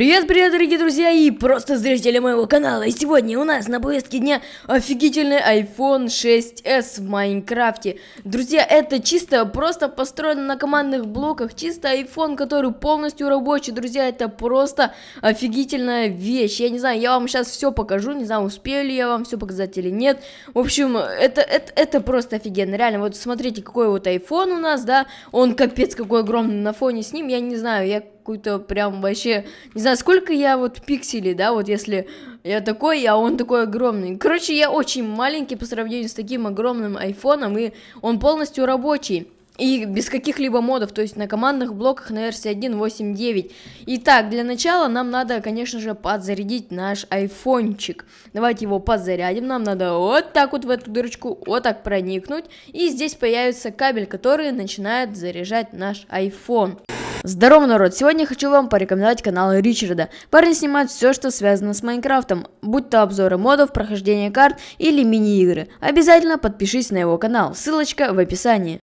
Привет, привет, дорогие друзья и просто зрители моего канала. И сегодня у нас на повестке дня офигительный iPhone 6s в Майнкрафте. Друзья, это чисто просто построено на командных блоках, чисто iPhone, который полностью рабочий. Друзья, это просто офигительная вещь. Я не знаю, я вам сейчас все покажу, не знаю, успею ли я вам все показать или нет. В общем, это, это, это просто офигенно, реально. Вот смотрите, какой вот iPhone у нас, да, он капец какой огромный на фоне с ним, я не знаю, я какую-то прям вообще... Не знаю, сколько я вот пикселей, да, вот если я такой, а он такой огромный. Короче, я очень маленький по сравнению с таким огромным айфоном, и он полностью рабочий. И без каких-либо модов, то есть на командных блоках на RC1 8.9. Итак, для начала нам надо, конечно же, подзарядить наш айфончик. Давайте его подзарядим, нам надо вот так вот в эту дырочку, вот так проникнуть. И здесь появится кабель, который начинает заряжать наш iPhone. Здорово, народ! Сегодня хочу вам порекомендовать канал Ричарда. Парни снимают все, что связано с Майнкрафтом, будь то обзоры модов, прохождение карт или мини-игры. Обязательно подпишись на его канал, ссылочка в описании.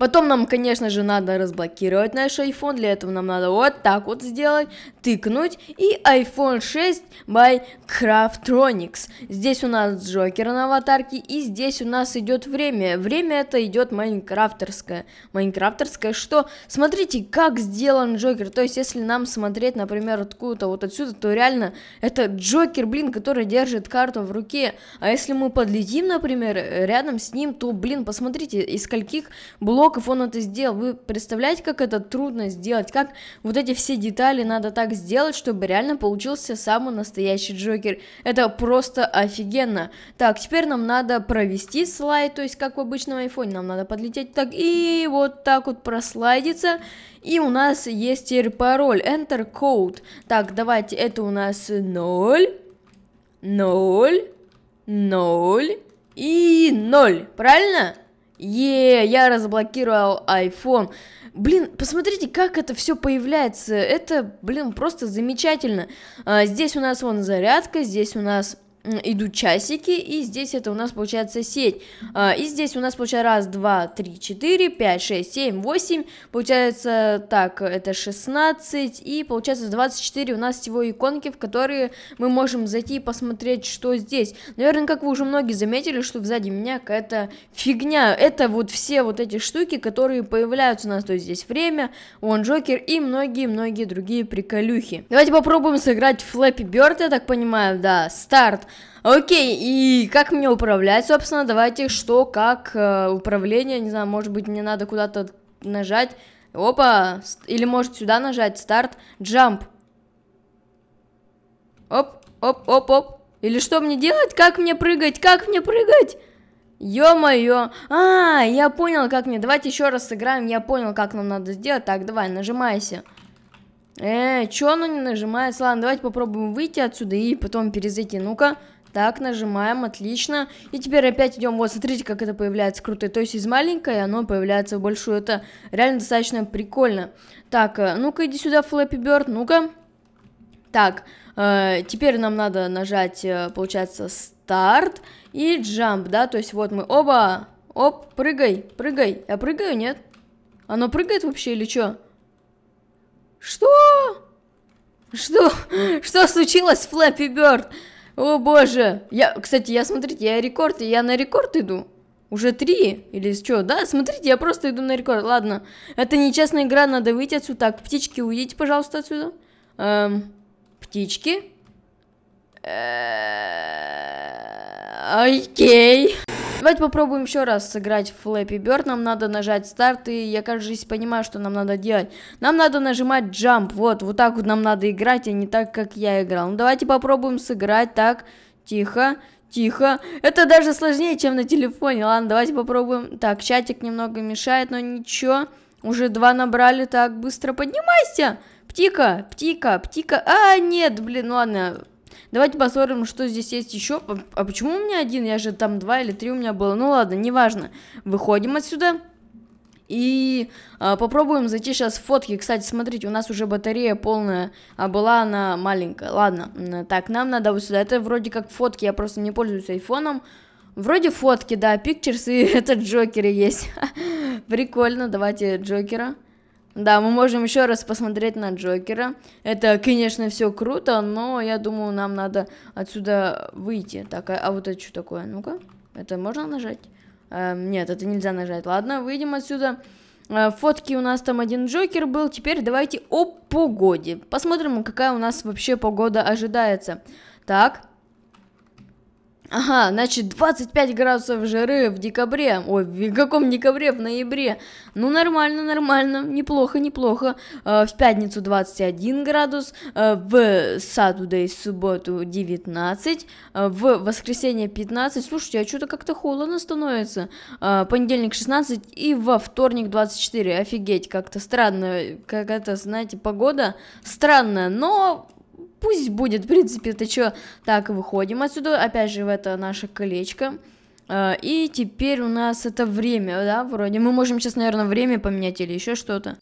Потом нам, конечно же, надо разблокировать наш iPhone. Для этого нам надо вот так вот сделать, тыкнуть. И iPhone 6 by Craftronics. Здесь у нас Джокер на аватарке. И здесь у нас идет время. Время это идет майнкрафтерское. Майнкрафтерское что? Смотрите, как сделан Джокер. То есть, если нам смотреть, например, откуда-то вот отсюда, то реально это Джокер, блин, который держит карту в руке. А если мы подлетим, например, рядом с ним, то, блин, посмотрите, из скольких блоков блоков он это сделал. Вы представляете, как это трудно сделать? Как вот эти все детали надо так сделать, чтобы реально получился самый настоящий Джокер. Это просто офигенно. Так, теперь нам надо провести слайд, то есть как в обычном айфоне. Нам надо подлететь так и вот так вот прослайдиться. И у нас есть теперь пароль. Enter code. Так, давайте, это у нас 0, 0, 0 и 0. Правильно? Е, я разблокировал iPhone. Блин, посмотрите, как это все появляется. Это, блин, просто замечательно. А, здесь у нас вон зарядка, здесь у нас идут часики, и здесь это у нас получается сеть. А, и здесь у нас получается раз, два, три, четыре, пять, шесть, семь, восемь, получается, так, это 16, и получается 24 у нас всего иконки, в которые мы можем зайти и посмотреть, что здесь. Наверное, как вы уже многие заметили, что сзади меня какая-то фигня, это вот все вот эти штуки, которые появляются у нас, то есть здесь время, он Джокер и многие-многие другие приколюхи. Давайте попробуем сыграть Флэппи Бёрд, я так понимаю, да, старт. Окей, и как мне управлять, собственно, давайте что, как, э, управление, не знаю, может быть, мне надо куда-то нажать, опа, или может сюда нажать, старт, jump. оп, оп, оп, оп, или что мне делать, как мне прыгать, как мне прыгать? Ё-моё! А, я понял, как мне. Давайте еще раз сыграем. Я понял, как нам надо сделать. Так, давай, нажимайся. Э, чё оно не нажимается? Ладно, давайте попробуем выйти отсюда и потом перезайти. Ну-ка. Так, нажимаем, отлично. И теперь опять идем, вот, смотрите, как это появляется круто. То есть из маленькой оно появляется в большую. Это реально достаточно прикольно. Так, э, ну-ка иди сюда, Флэппи Бёрд, ну-ка. Так, э, теперь нам надо нажать, э, получается, старт и джамп, да? То есть вот мы оба, оп, прыгай, прыгай. Я прыгаю, нет? Оно прыгает вообще или что? Что? Что? Что случилось, Флэппи Бёрд? О боже. Я, кстати, я, смотрите, я рекорд, я на рекорд иду. Уже три? Или что? Да, смотрите, я просто иду на рекорд. Ладно, это нечестная игра, надо выйти отсюда. Так, птички, уйдите, пожалуйста, отсюда. Эм, птички. Э, окей. Давайте попробуем еще раз сыграть в Flappy Нам надо нажать старт, и я, кажется, понимаю, что нам надо делать. Нам надо нажимать jump, вот, вот так вот нам надо играть, а не так, как я играл. Ну, давайте попробуем сыграть так, тихо, Тихо. Это даже сложнее, чем на телефоне. Ладно, давайте попробуем. Так, чатик немного мешает, но ничего. Уже два набрали. Так, быстро поднимайся. Птика, птика, птика. А, нет, блин, ну ладно. Давайте посмотрим, что здесь есть еще. А, а почему у меня один? Я же там два или три у меня было. Ну ладно, неважно. Выходим отсюда. И э, попробуем зайти сейчас в фотки. Кстати, смотрите, у нас уже батарея полная, а была она маленькая. Ладно, так, нам надо вот сюда. Это вроде как фотки, я просто не пользуюсь айфоном. Вроде фотки, да, пикчерс и это Джокеры есть. Прикольно, давайте Джокера. Да, мы можем еще раз посмотреть на Джокера. Это, конечно, все круто, но я думаю, нам надо отсюда выйти. Так, а, а вот это что такое? Ну-ка, это можно нажать? Эм, нет, это нельзя нажать. Ладно, выйдем отсюда. Э, фотки у нас там один Джокер был. Теперь давайте о погоде. Посмотрим, какая у нас вообще погода ожидается. Так, Ага, значит 25 градусов жары в декабре, ой, в каком декабре, в ноябре. Ну нормально, нормально, неплохо, неплохо. Э, в пятницу 21 градус, э, в Saturday субботу 19, э, в воскресенье 15. Слушайте, а что-то как-то холодно становится. Э, понедельник 16 и во вторник 24. Офигеть, как-то странно, э, как это, знаете, погода странная, но пусть будет, в принципе, ты что Так, выходим отсюда, опять же, в это наше колечко. А, и теперь у нас это время, да, вроде. Мы можем сейчас, наверное, время поменять или еще что-то.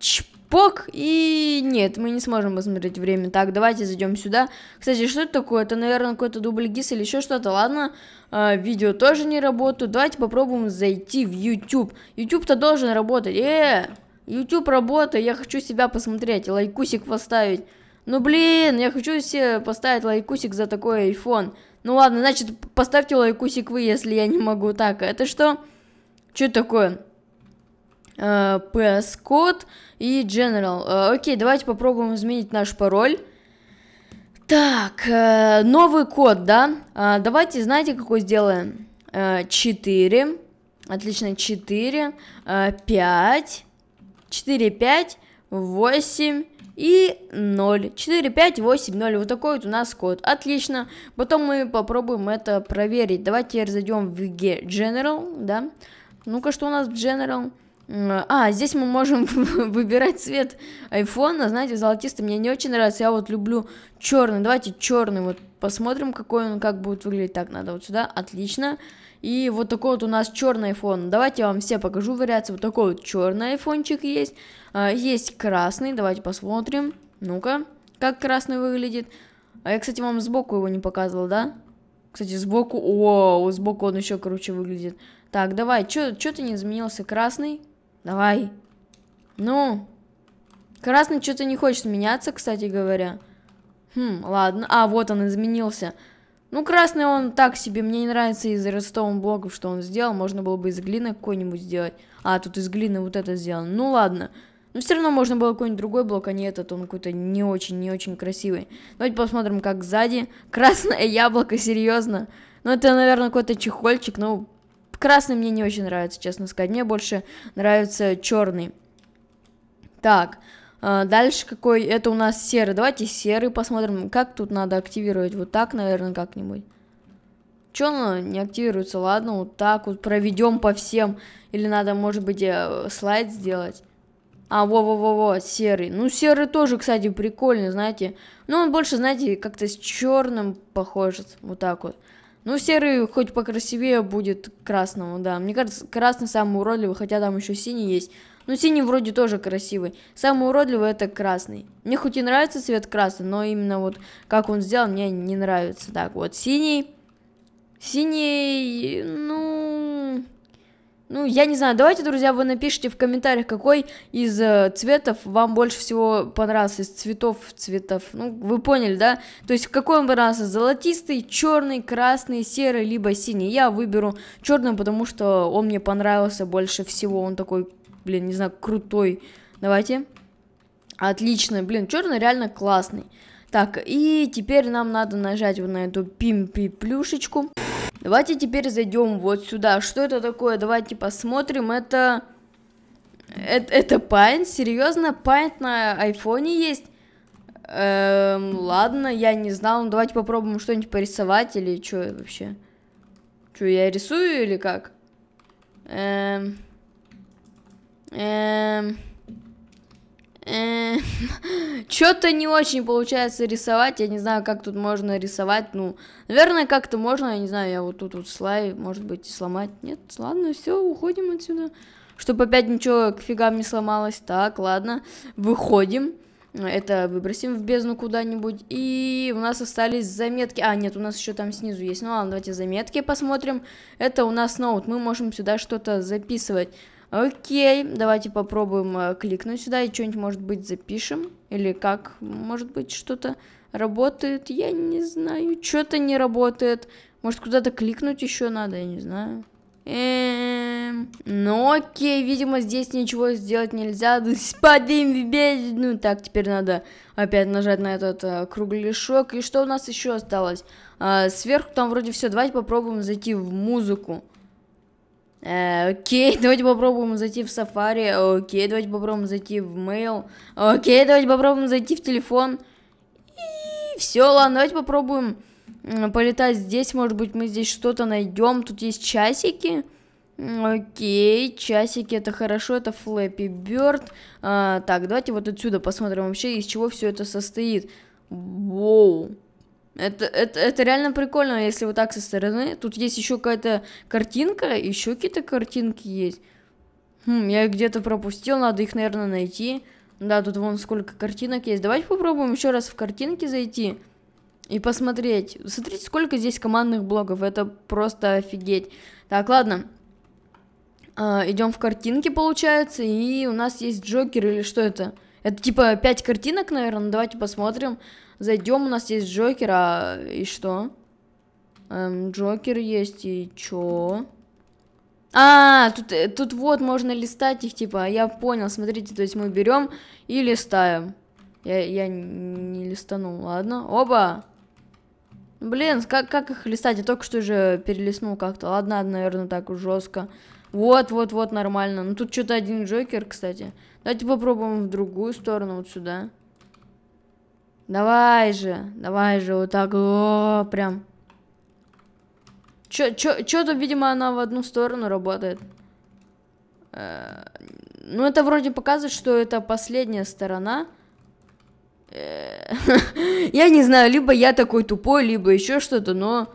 Чпок! И нет, мы не сможем посмотреть время. Так, давайте зайдем сюда. Кстати, что это такое? Это, наверное, какой-то дубль гис или еще что-то. Ладно, а, видео тоже не работают. Давайте попробуем зайти в YouTube. YouTube-то должен работать. э, YouTube работает. Я хочу себя посмотреть, лайкусик поставить. Ну блин, я хочу себе поставить лайкусик за такой iPhone. Ну ладно, значит, поставьте лайкусик вы, если я не могу. Так, а это что? Что такое? Э, PS Code и General. «Э, окей, давайте попробуем изменить наш пароль. Так, э, новый код, да? А, давайте, знаете, какой сделаем? Э, 4. Отлично, 4. Э, 5. 4, 5, 8, и 0. 4, 5, 8, 0. Вот такой вот у нас код. Отлично. Потом мы попробуем это проверить. Давайте зайдем в G General, да. Ну-ка, что у нас в General? А, здесь мы можем выбирать цвет айфона. Знаете, золотистый мне не очень нравится. Я вот люблю черный. Давайте черный. Вот посмотрим, какой он, как будет выглядеть. Так, надо вот сюда. Отлично. И вот такой вот у нас черный iPhone. Давайте я вам все покажу вариации. Вот такой вот черный айфончик есть. А, есть красный. Давайте посмотрим. Ну-ка, как красный выглядит. А я, кстати, вам сбоку его не показывал, да? Кстати, сбоку... О, сбоку он еще круче выглядит. Так, давай, что ты не изменился? Красный? Давай. Ну. Красный что-то не хочет меняться, кстати говоря. Хм, ладно. А, вот он изменился. Ну, красный он так себе. Мне не нравится из ростовым блоков, что он сделал. Можно было бы из глины какой-нибудь сделать. А, тут из глины вот это сделано. Ну, ладно. Но все равно можно было какой-нибудь другой блок, а не этот. Он какой-то не очень, не очень красивый. Давайте посмотрим, как сзади. Красное яблоко, серьезно. Ну, это, наверное, какой-то чехольчик. Ну, Красный мне не очень нравится, честно сказать. Мне больше нравится черный. Так, а, дальше какой? Это у нас серый. Давайте серый посмотрим. Как тут надо активировать? Вот так, наверное, как-нибудь. Че оно не активируется? Ладно, вот так вот проведем по всем. Или надо, может быть, э, слайд сделать. А, во-во-во-во, серый. Ну, серый тоже, кстати, прикольный, знаете. Ну, он больше, знаете, как-то с черным похож. Вот так вот. Ну, серый хоть покрасивее будет красному, да. Мне кажется, красный самый уродливый, хотя там еще синий есть. Но ну, синий вроде тоже красивый. Самый уродливый это красный. Мне хоть и нравится цвет красный, но именно вот как он сделал мне не нравится. Так, вот синий. Синий, ну, ну, я не знаю, давайте, друзья, вы напишите в комментариях, какой из э, цветов вам больше всего понравился, из цветов, цветов, ну, вы поняли, да? То есть, какой вам понравился, золотистый, черный, красный, серый, либо синий? Я выберу черный, потому что он мне понравился больше всего, он такой, блин, не знаю, крутой. Давайте. Отлично, блин, черный реально классный. Так, и теперь нам надо нажать вот на эту пимпи-плюшечку. -пи Давайте теперь зайдем вот сюда. Что это такое? Давайте посмотрим. Это... Это, это Paint? Серьезно? Paint на айфоне есть? Эм, ладно, я не знал. Ну, давайте попробуем что-нибудь порисовать или что вообще. Что, я рисую или как? Эм... Эм... Э, что-то не очень получается рисовать. Я не знаю, как тут можно рисовать. Ну, наверное, как-то можно. Я не знаю, я вот тут вот слай, может быть, сломать. Нет, ладно, все, уходим отсюда. Чтобы опять ничего к фигам не сломалось. Так, ладно, выходим. Это выбросим в бездну куда-нибудь. И у нас остались заметки. А, нет, у нас еще там снизу есть. Ну ладно, давайте заметки посмотрим. Это у нас ноут. Мы можем сюда что-то записывать. Окей, давайте попробуем э, кликнуть сюда и что-нибудь, может быть, запишем. Или как, может быть, что-то работает. Я не знаю, что-то не работает. Может, куда-то кликнуть еще надо, я не знаю. Эм, ну окей, видимо, здесь ничего сделать нельзя. Ну, Спадим в бездну. Так, теперь надо опять нажать на этот э, кругляшок. И что у нас еще осталось? Э, сверху там вроде все. Давайте попробуем зайти в музыку. Э, окей, давайте попробуем зайти в Safari. Окей, давайте попробуем зайти в Mail. Окей, давайте попробуем зайти в телефон. И все, ладно, давайте попробуем полетать здесь. Может быть, мы здесь что-то найдем. Тут есть часики. Окей, часики, это хорошо, это Флэппи Бёрд. А, так, давайте вот отсюда посмотрим вообще, из чего все это состоит. Воу. Это, это, это реально прикольно, если вот так со стороны. Тут есть еще какая-то картинка, еще какие-то картинки есть. Хм, я их где-то пропустил, надо их, наверное, найти. Да, тут вон сколько картинок есть. Давайте попробуем еще раз в картинки зайти и посмотреть. Смотрите, сколько здесь командных блоков. Это просто офигеть. Так, ладно. А, идем в картинки, получается. И у нас есть Джокер или что это? Это типа 5 картинок, наверное. Давайте посмотрим. Зайдем, у нас есть Джокер, а и что? Эм, Джокер есть, и чё? А, тут, э, тут вот можно листать их, типа, а я понял, смотрите, то есть мы берем и листаем. Я, я не листанул, ладно, оба. Блин, как, как их листать, я только что же перелистнул как-то, ладно, наверное, так уж жестко. Вот, вот, вот, нормально, ну тут что-то один Джокер, кстати. Давайте попробуем в другую сторону, вот Сюда. Давай же, давай же, вот так, о, прям. Чё, чё, чё-то, видимо, она в одну сторону работает. Э, ну, это вроде показывает, что это последняя сторона. Э, я не знаю, либо я такой тупой, либо еще что-то, но...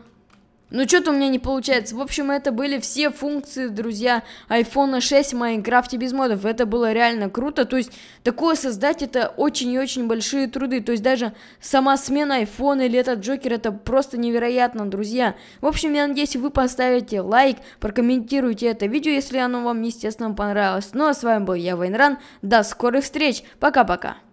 Ну что-то у меня не получается. В общем, это были все функции, друзья, iPhone 6 в Майнкрафте без модов. Это было реально круто. То есть, такое создать это очень и очень большие труды. То есть, даже сама смена iPhone или этот Джокер, это просто невероятно, друзья. В общем, я надеюсь, вы поставите лайк, прокомментируйте это видео, если оно вам, естественно, понравилось. Ну, а с вами был я, Вайнран. До скорых встреч. Пока-пока.